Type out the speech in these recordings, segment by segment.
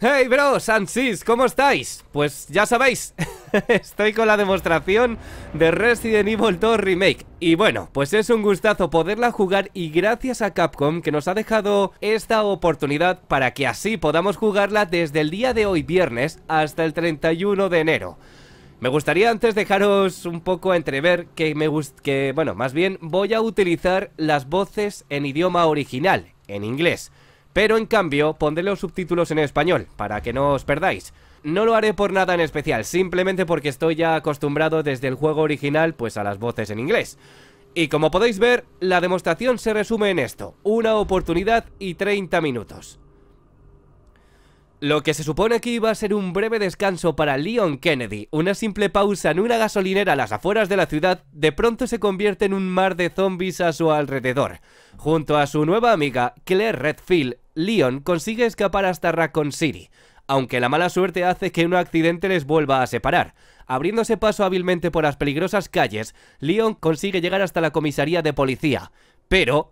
Hey bros ¡Ansis! ¿cómo estáis? Pues ya sabéis, estoy con la demostración de Resident Evil 2 Remake Y bueno, pues es un gustazo poderla jugar y gracias a Capcom que nos ha dejado esta oportunidad para que así podamos jugarla desde el día de hoy viernes hasta el 31 de enero me gustaría antes dejaros un poco entrever que me gust que, bueno, más bien voy a utilizar las voces en idioma original, en inglés pero en cambio pondré los subtítulos en español, para que no os perdáis. No lo haré por nada en especial, simplemente porque estoy ya acostumbrado desde el juego original pues a las voces en inglés. Y como podéis ver, la demostración se resume en esto, una oportunidad y 30 minutos. Lo que se supone que iba a ser un breve descanso para Leon Kennedy, una simple pausa en una gasolinera a las afueras de la ciudad, de pronto se convierte en un mar de zombies a su alrededor. Junto a su nueva amiga, Claire Redfield, Leon consigue escapar hasta Raccoon City, aunque la mala suerte hace que un accidente les vuelva a separar. Abriéndose paso hábilmente por las peligrosas calles, Leon consigue llegar hasta la comisaría de policía. Pero,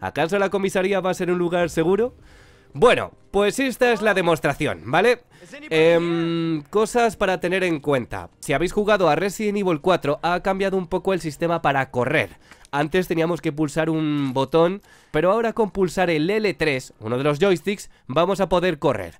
¿acaso la comisaría va a ser un lugar seguro? Bueno, pues esta es la demostración, ¿vale? Eh, cosas para tener en cuenta. Si habéis jugado a Resident Evil 4, ha cambiado un poco el sistema para correr. Antes teníamos que pulsar un botón, pero ahora con pulsar el L3, uno de los joysticks, vamos a poder correr.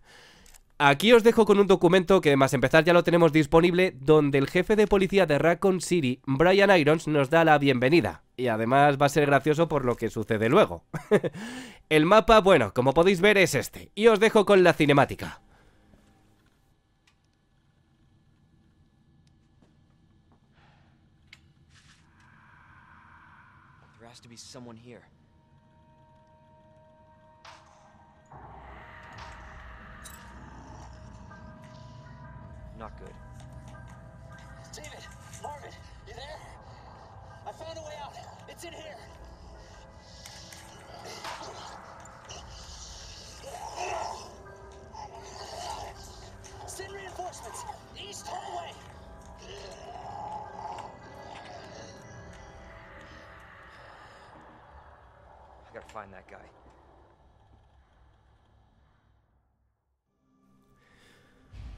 Aquí os dejo con un documento que además empezar ya lo tenemos disponible, donde el jefe de policía de Raccoon City, Brian Irons, nos da la bienvenida. Y además va a ser gracioso por lo que sucede luego. el mapa, bueno, como podéis ver es este. Y os dejo con la cinemática. has to be someone here. Not good. David! Marvin! You there? I found a way out! It's in here!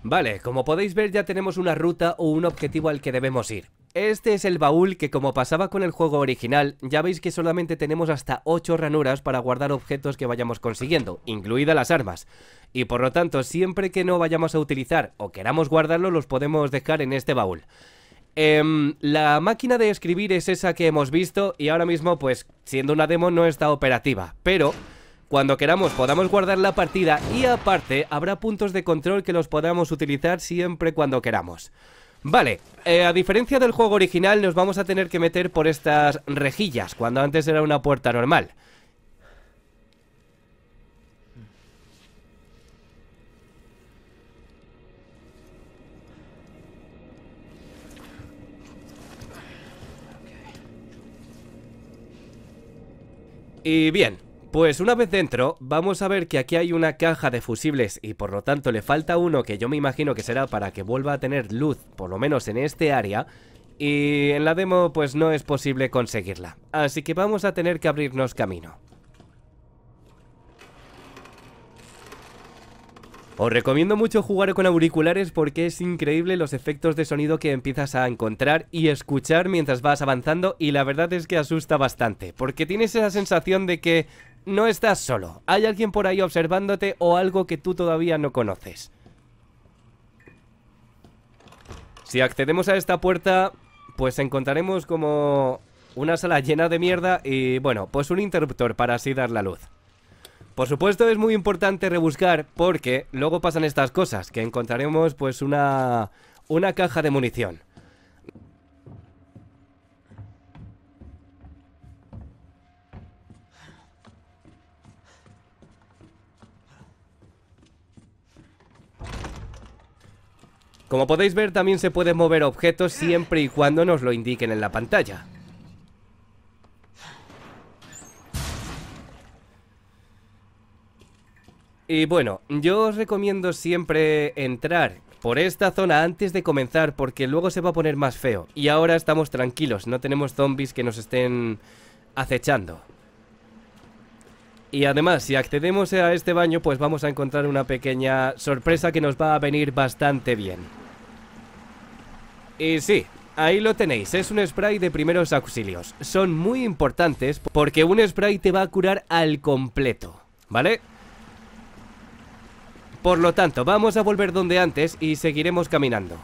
Vale, como podéis ver ya tenemos una ruta o un objetivo al que debemos ir. Este es el baúl que como pasaba con el juego original, ya veis que solamente tenemos hasta 8 ranuras para guardar objetos que vayamos consiguiendo, incluidas las armas. Y por lo tanto, siempre que no vayamos a utilizar o queramos guardarlo, los podemos dejar en este baúl. Eh, la máquina de escribir es esa que hemos visto y ahora mismo, pues, siendo una demo no está operativa, pero... Cuando queramos podamos guardar la partida y aparte habrá puntos de control que los podamos utilizar siempre cuando queramos. Vale, eh, a diferencia del juego original nos vamos a tener que meter por estas rejillas, cuando antes era una puerta normal. Y bien, pues una vez dentro, vamos a ver que aquí hay una caja de fusibles y por lo tanto le falta uno que yo me imagino que será para que vuelva a tener luz, por lo menos en este área, y en la demo pues no es posible conseguirla, así que vamos a tener que abrirnos camino. Os recomiendo mucho jugar con auriculares porque es increíble los efectos de sonido que empiezas a encontrar y escuchar mientras vas avanzando y la verdad es que asusta bastante, porque tienes esa sensación de que no estás solo, hay alguien por ahí observándote o algo que tú todavía no conoces. Si accedemos a esta puerta, pues encontraremos como una sala llena de mierda y bueno, pues un interruptor para así dar la luz. Por supuesto es muy importante rebuscar porque luego pasan estas cosas, que encontraremos pues una, una caja de munición. Como podéis ver también se pueden mover objetos siempre y cuando nos lo indiquen en la pantalla. Y bueno, yo os recomiendo siempre entrar por esta zona antes de comenzar porque luego se va a poner más feo. Y ahora estamos tranquilos, no tenemos zombies que nos estén acechando. Y además, si accedemos a este baño, pues vamos a encontrar una pequeña sorpresa que nos va a venir bastante bien. Y sí, ahí lo tenéis, es un spray de primeros auxilios. Son muy importantes porque un spray te va a curar al completo, ¿vale? Por lo tanto, vamos a volver donde antes y seguiremos caminando.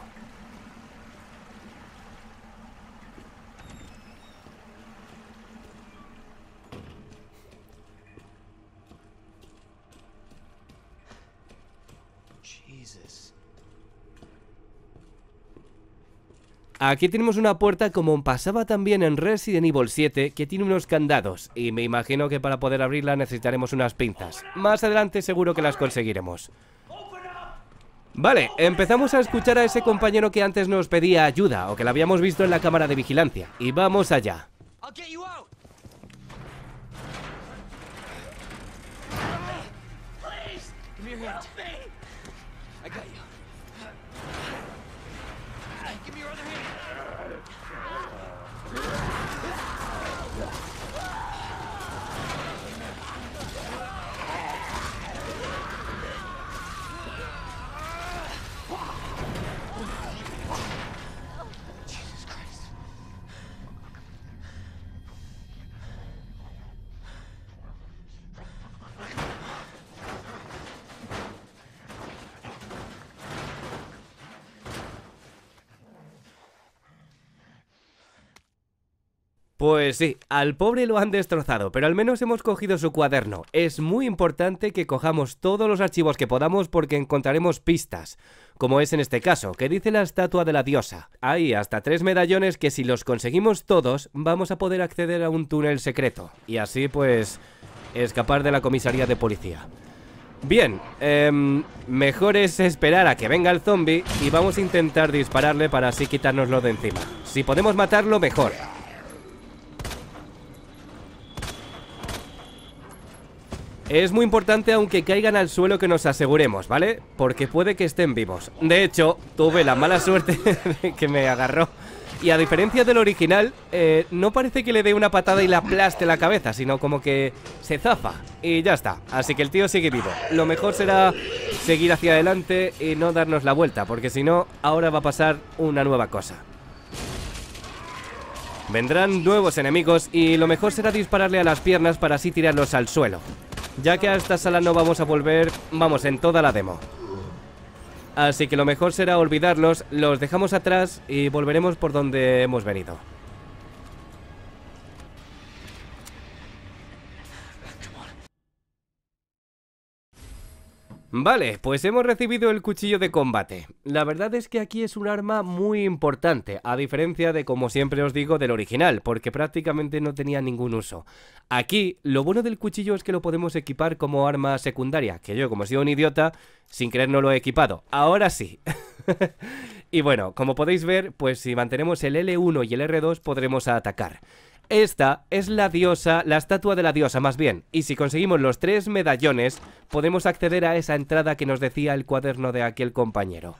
Aquí tenemos una puerta como pasaba también en Resident Evil 7 que tiene unos candados y me imagino que para poder abrirla necesitaremos unas pinzas. Más adelante seguro que las conseguiremos. Vale, empezamos a escuchar a ese compañero que antes nos pedía ayuda o que la habíamos visto en la cámara de vigilancia. Y vamos allá. Yeah. Pues sí, al pobre lo han destrozado, pero al menos hemos cogido su cuaderno. Es muy importante que cojamos todos los archivos que podamos porque encontraremos pistas, como es en este caso, que dice la estatua de la diosa. Hay hasta tres medallones que si los conseguimos todos, vamos a poder acceder a un túnel secreto. Y así, pues, escapar de la comisaría de policía. Bien, em, mejor es esperar a que venga el zombie y vamos a intentar dispararle para así quitárnoslo de encima. Si podemos matarlo, mejor. Es muy importante aunque caigan al suelo que nos aseguremos, ¿vale? Porque puede que estén vivos. De hecho, tuve la mala suerte de que me agarró. Y a diferencia del original, eh, no parece que le dé una patada y le aplaste la cabeza, sino como que se zafa. Y ya está. Así que el tío sigue vivo. Lo mejor será seguir hacia adelante y no darnos la vuelta, porque si no, ahora va a pasar una nueva cosa. Vendrán nuevos enemigos y lo mejor será dispararle a las piernas para así tirarlos al suelo. Ya que a esta sala no vamos a volver, vamos en toda la demo. Así que lo mejor será olvidarlos, los dejamos atrás y volveremos por donde hemos venido. Vale, pues hemos recibido el cuchillo de combate. La verdad es que aquí es un arma muy importante, a diferencia de, como siempre os digo, del original, porque prácticamente no tenía ningún uso. Aquí, lo bueno del cuchillo es que lo podemos equipar como arma secundaria, que yo, como he sido un idiota, sin querer no lo he equipado. Ahora sí. y bueno, como podéis ver, pues si mantenemos el L1 y el R2 podremos atacar. Esta es la diosa, la estatua de la diosa más bien, y si conseguimos los tres medallones, podemos acceder a esa entrada que nos decía el cuaderno de aquel compañero.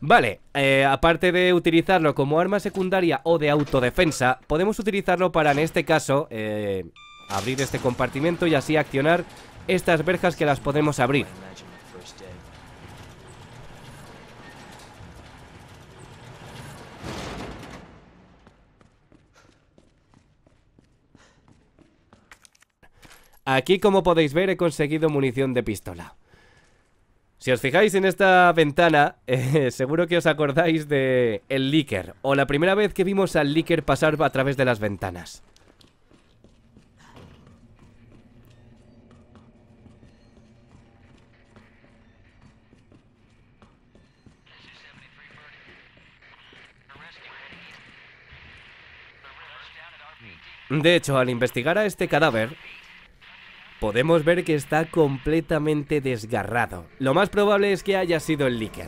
Vale, eh, aparte de utilizarlo como arma secundaria o de autodefensa, podemos utilizarlo para, en este caso, eh, abrir este compartimento y así accionar estas verjas que las podemos abrir. Aquí, como podéis ver, he conseguido munición de pistola. Si os fijáis en esta ventana, eh, seguro que os acordáis de el o la primera vez que vimos al Licker pasar a través de las ventanas. De hecho, al investigar a este cadáver, Podemos ver que está completamente desgarrado. Lo más probable es que haya sido el líquido.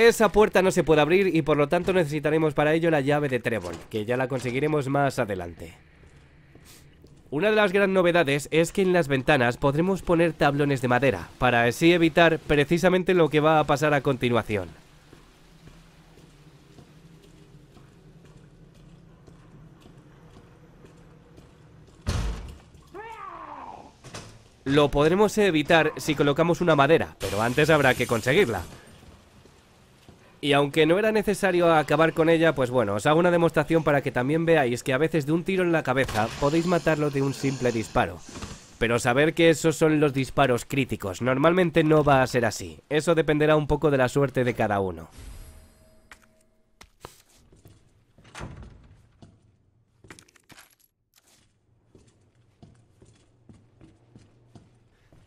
Esa puerta no se puede abrir y por lo tanto necesitaremos para ello la llave de Trébol, que ya la conseguiremos más adelante. Una de las grandes novedades es que en las ventanas podremos poner tablones de madera, para así evitar precisamente lo que va a pasar a continuación. Lo podremos evitar si colocamos una madera, pero antes habrá que conseguirla. Y aunque no era necesario acabar con ella, pues bueno, os hago una demostración para que también veáis que a veces de un tiro en la cabeza podéis matarlo de un simple disparo. Pero saber que esos son los disparos críticos, normalmente no va a ser así. Eso dependerá un poco de la suerte de cada uno.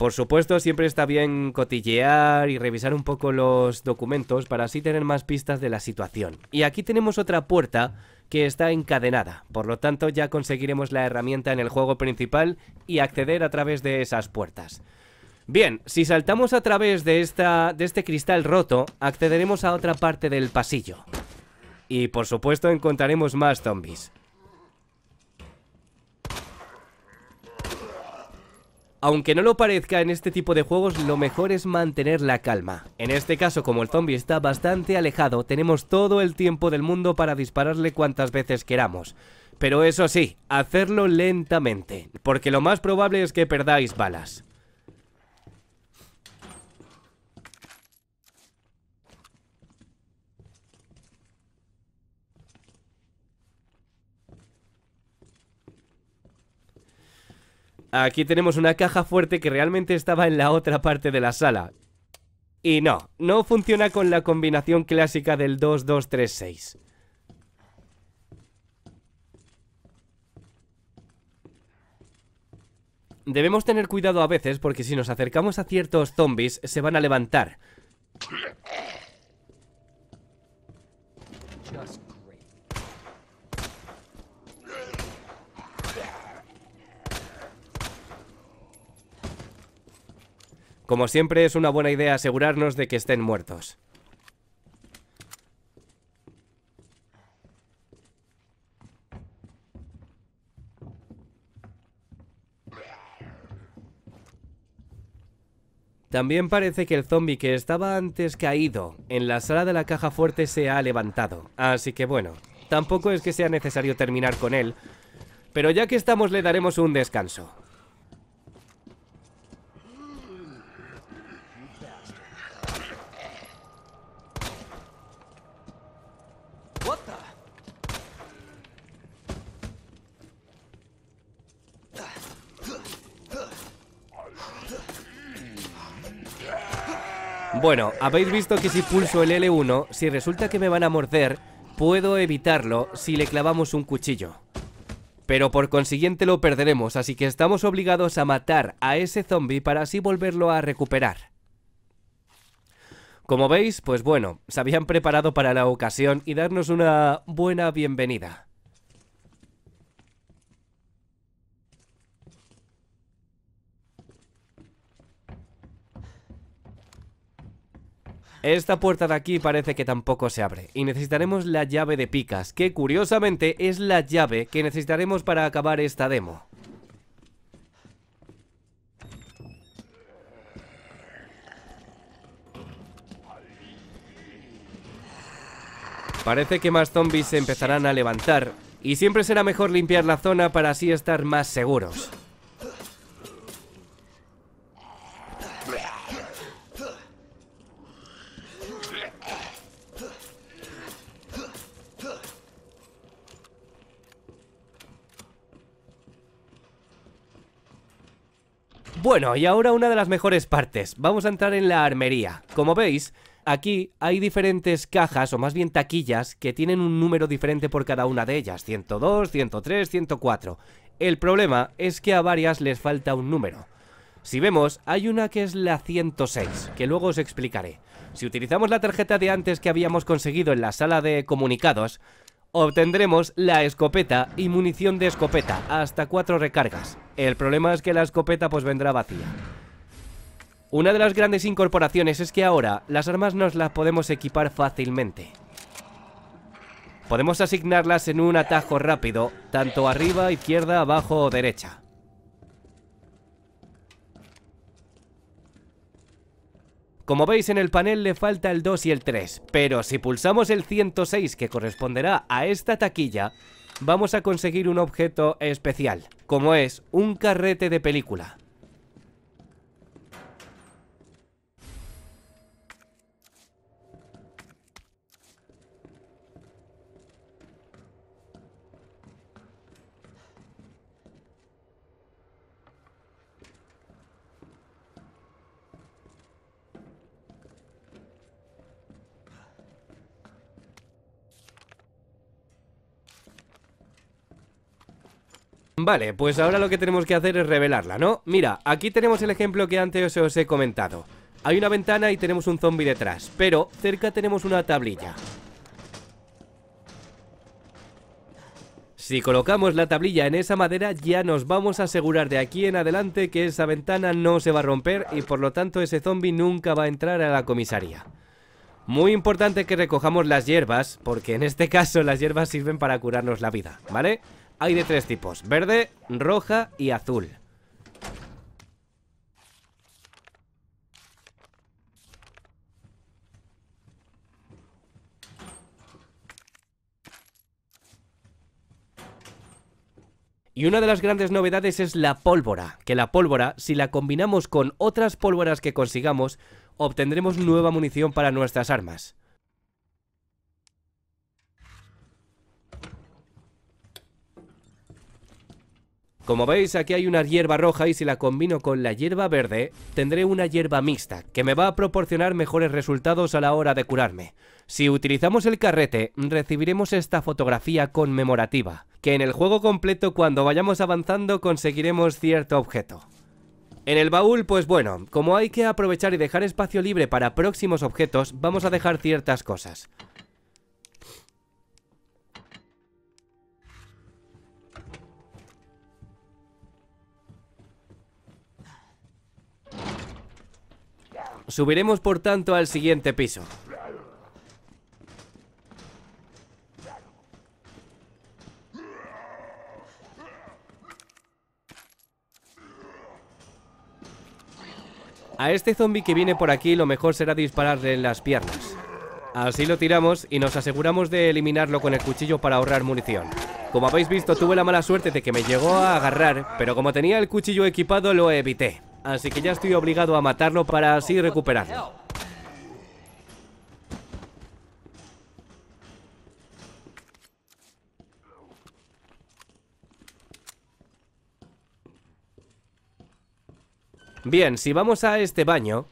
Por supuesto, siempre está bien cotillear y revisar un poco los documentos para así tener más pistas de la situación. Y aquí tenemos otra puerta que está encadenada, por lo tanto ya conseguiremos la herramienta en el juego principal y acceder a través de esas puertas. Bien, si saltamos a través de, esta, de este cristal roto, accederemos a otra parte del pasillo. Y por supuesto encontraremos más zombies. Aunque no lo parezca en este tipo de juegos lo mejor es mantener la calma. En este caso como el zombie está bastante alejado tenemos todo el tiempo del mundo para dispararle cuantas veces queramos. Pero eso sí, hacerlo lentamente, porque lo más probable es que perdáis balas. Aquí tenemos una caja fuerte que realmente estaba en la otra parte de la sala. Y no, no funciona con la combinación clásica del 2236. Debemos tener cuidado a veces porque si nos acercamos a ciertos zombies se van a levantar. Como siempre, es una buena idea asegurarnos de que estén muertos. También parece que el zombie que estaba antes caído en la sala de la caja fuerte se ha levantado. Así que bueno, tampoco es que sea necesario terminar con él. Pero ya que estamos le daremos un descanso. Bueno, habéis visto que si pulso el L1, si resulta que me van a morder, puedo evitarlo si le clavamos un cuchillo. Pero por consiguiente lo perderemos, así que estamos obligados a matar a ese zombie para así volverlo a recuperar. Como veis, pues bueno, se habían preparado para la ocasión y darnos una buena bienvenida. Esta puerta de aquí parece que tampoco se abre y necesitaremos la llave de picas, que curiosamente es la llave que necesitaremos para acabar esta demo. Parece que más zombies se empezarán a levantar y siempre será mejor limpiar la zona para así estar más seguros. Bueno, y ahora una de las mejores partes. Vamos a entrar en la armería. Como veis, Aquí hay diferentes cajas, o más bien taquillas, que tienen un número diferente por cada una de ellas, 102, 103, 104. El problema es que a varias les falta un número. Si vemos, hay una que es la 106, que luego os explicaré. Si utilizamos la tarjeta de antes que habíamos conseguido en la sala de comunicados, Obtendremos la escopeta y munición de escopeta, hasta cuatro recargas. El problema es que la escopeta pues vendrá vacía. Una de las grandes incorporaciones es que ahora las armas nos las podemos equipar fácilmente. Podemos asignarlas en un atajo rápido, tanto arriba, izquierda, abajo o derecha. Como veis en el panel le falta el 2 y el 3, pero si pulsamos el 106 que corresponderá a esta taquilla, vamos a conseguir un objeto especial, como es un carrete de película. Vale, pues ahora lo que tenemos que hacer es revelarla, ¿no? Mira, aquí tenemos el ejemplo que antes os he comentado Hay una ventana y tenemos un zombie detrás Pero cerca tenemos una tablilla Si colocamos la tablilla en esa madera ya nos vamos a asegurar de aquí en adelante que esa ventana no se va a romper y por lo tanto ese zombie nunca va a entrar a la comisaría. Muy importante que recojamos las hierbas, porque en este caso las hierbas sirven para curarnos la vida, ¿vale? hay de tres tipos, verde, roja y azul. Y una de las grandes novedades es la pólvora, que la pólvora, si la combinamos con otras pólvoras que consigamos, obtendremos nueva munición para nuestras armas. Como veis aquí hay una hierba roja y si la combino con la hierba verde tendré una hierba mixta que me va a proporcionar mejores resultados a la hora de curarme. Si utilizamos el carrete recibiremos esta fotografía conmemorativa que en el juego completo cuando vayamos avanzando conseguiremos cierto objeto. En el baúl, pues bueno, como hay que aprovechar y dejar espacio libre para próximos objetos, vamos a dejar ciertas cosas. Subiremos por tanto al siguiente piso. A este zombie que viene por aquí lo mejor será dispararle en las piernas. Así lo tiramos y nos aseguramos de eliminarlo con el cuchillo para ahorrar munición. Como habéis visto tuve la mala suerte de que me llegó a agarrar, pero como tenía el cuchillo equipado lo evité. Así que ya estoy obligado a matarlo para así recuperarlo. Bien, si vamos a este baño,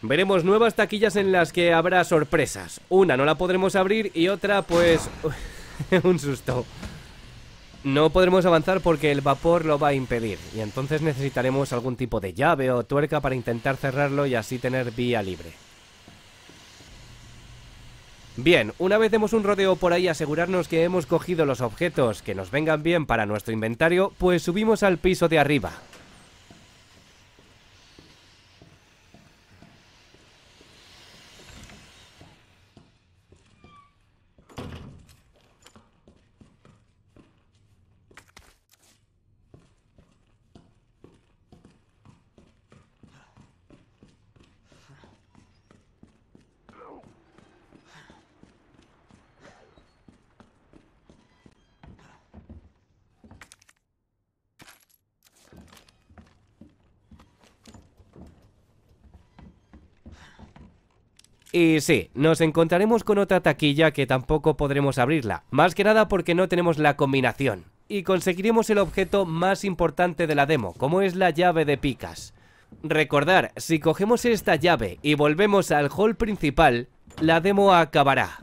veremos nuevas taquillas en las que habrá sorpresas. Una no la podremos abrir y otra, pues... un susto. No podremos avanzar porque el vapor lo va a impedir y entonces necesitaremos algún tipo de llave o tuerca para intentar cerrarlo y así tener vía libre. Bien, una vez demos un rodeo por ahí asegurarnos que hemos cogido los objetos que nos vengan bien para nuestro inventario, pues subimos al piso de arriba. Y sí, nos encontraremos con otra taquilla que tampoco podremos abrirla, más que nada porque no tenemos la combinación. Y conseguiremos el objeto más importante de la demo, como es la llave de picas. Recordar, si cogemos esta llave y volvemos al hall principal, la demo acabará.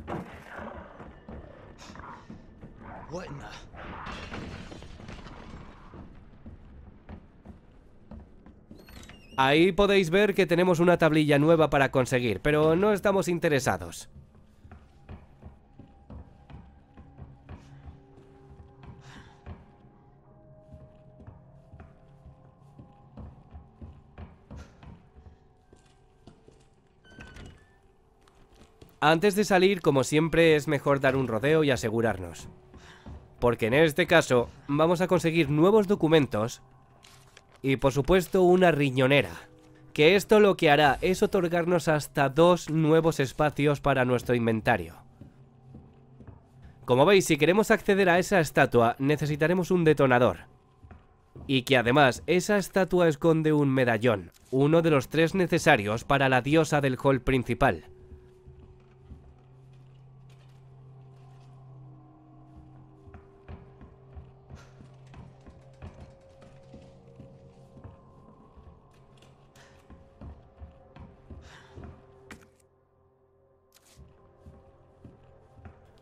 Ahí podéis ver que tenemos una tablilla nueva para conseguir, pero no estamos interesados. Antes de salir, como siempre, es mejor dar un rodeo y asegurarnos. Porque en este caso, vamos a conseguir nuevos documentos y por supuesto una riñonera. Que esto lo que hará es otorgarnos hasta dos nuevos espacios para nuestro inventario. Como veis, si queremos acceder a esa estatua, necesitaremos un detonador. Y que además, esa estatua esconde un medallón, uno de los tres necesarios para la diosa del hall principal.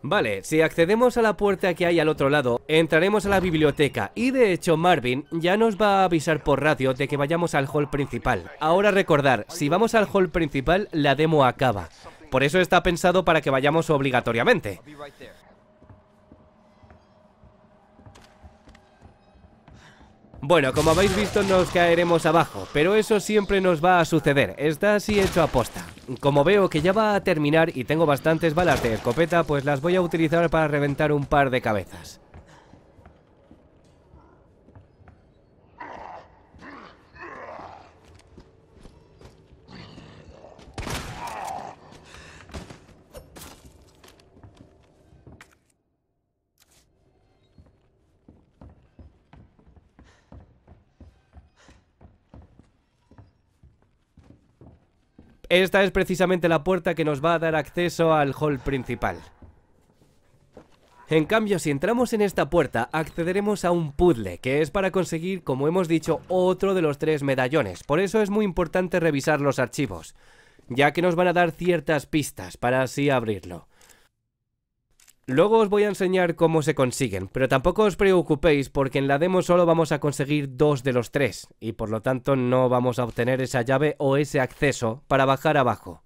Vale, si accedemos a la puerta que hay al otro lado, entraremos a la biblioteca y de hecho Marvin ya nos va a avisar por radio de que vayamos al hall principal. Ahora recordar, si vamos al hall principal, la demo acaba. Por eso está pensado para que vayamos obligatoriamente. Bueno, como habéis visto nos caeremos abajo, pero eso siempre nos va a suceder, está así hecho a posta. Como veo que ya va a terminar y tengo bastantes balas de escopeta, pues las voy a utilizar para reventar un par de cabezas. Esta es precisamente la puerta que nos va a dar acceso al hall principal. En cambio, si entramos en esta puerta, accederemos a un puzzle, que es para conseguir, como hemos dicho, otro de los tres medallones. Por eso es muy importante revisar los archivos, ya que nos van a dar ciertas pistas para así abrirlo. Luego os voy a enseñar cómo se consiguen, pero tampoco os preocupéis porque en la demo solo vamos a conseguir dos de los tres, y por lo tanto no vamos a obtener esa llave o ese acceso para bajar abajo.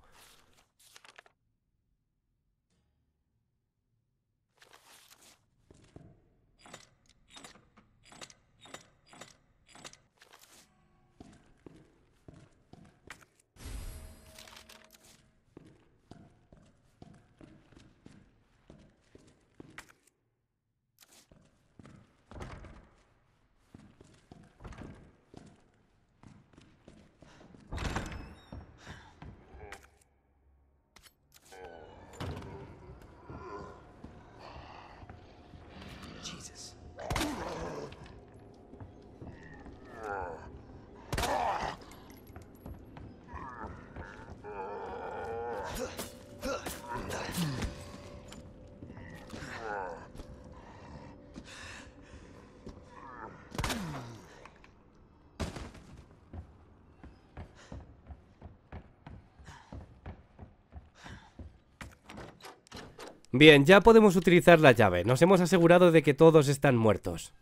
Bien, ya podemos utilizar la llave. Nos hemos asegurado de que todos están muertos.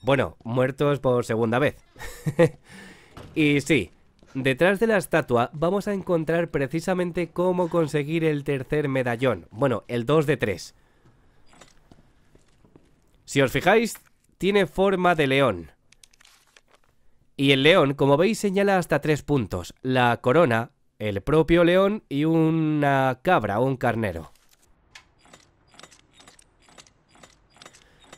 Bueno, muertos por segunda vez. y sí, detrás de la estatua vamos a encontrar precisamente cómo conseguir el tercer medallón. Bueno, el 2 de 3. Si os fijáis, tiene forma de león. Y el león, como veis, señala hasta tres puntos. La corona, el propio león y una cabra o un carnero.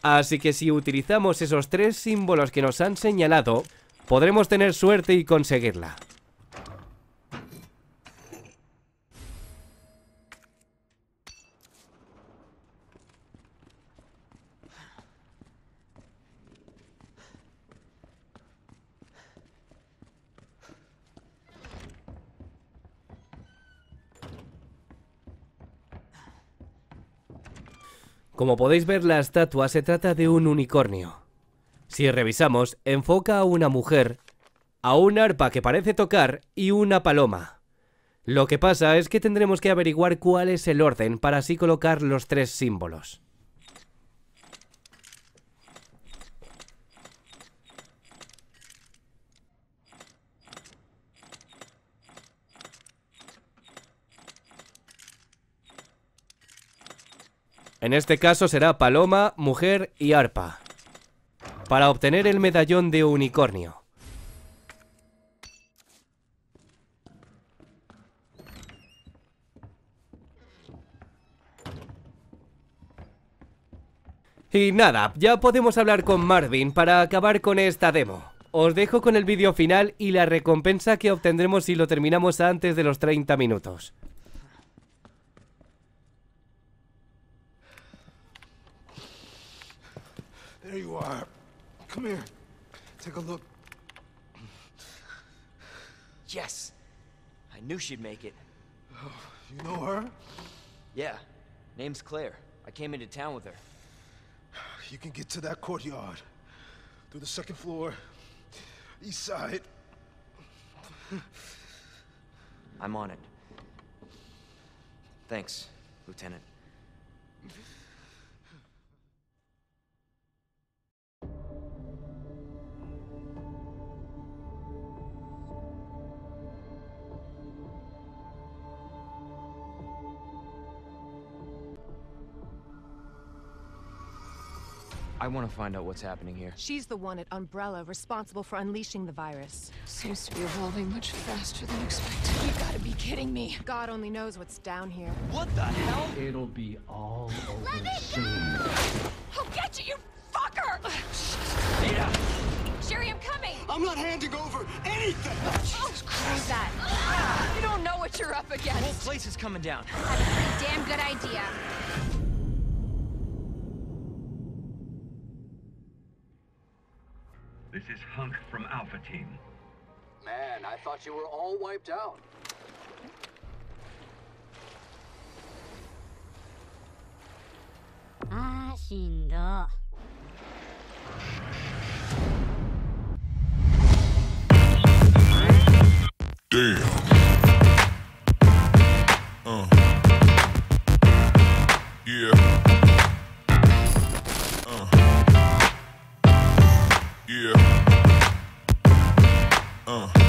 Así que si utilizamos esos tres símbolos que nos han señalado, podremos tener suerte y conseguirla. Como podéis ver la estatua se trata de un unicornio. Si revisamos, enfoca a una mujer, a un arpa que parece tocar y una paloma. Lo que pasa es que tendremos que averiguar cuál es el orden para así colocar los tres símbolos. En este caso será paloma, mujer y arpa. Para obtener el medallón de unicornio. Y nada, ya podemos hablar con Marvin para acabar con esta demo. Os dejo con el vídeo final y la recompensa que obtendremos si lo terminamos antes de los 30 minutos. you are. Come here. Take a look. Yes. I knew she'd make it. Oh, you know her? Yeah. Name's Claire. I came into town with her. You can get to that courtyard. Through the second floor. East side. I'm on it. Thanks, Lieutenant. I want to find out what's happening here. She's the one at Umbrella responsible for unleashing the virus. Seems to be evolving much faster than expected. You gotta be kidding me. God only knows what's down here. What the hell? It'll be all over Let me soon. Go! I'll get you, you fucker! Nita! Ah, Sherry, I'm coming! I'm not handing over anything! Oh, Jesus Christ! that? You don't know what you're up against. The whole place is coming down. That's a pretty damn good idea. This is Hunk from Alpha Team. Man, I thought you were all wiped out. Ah, Damn. Uh. Yeah. Uh.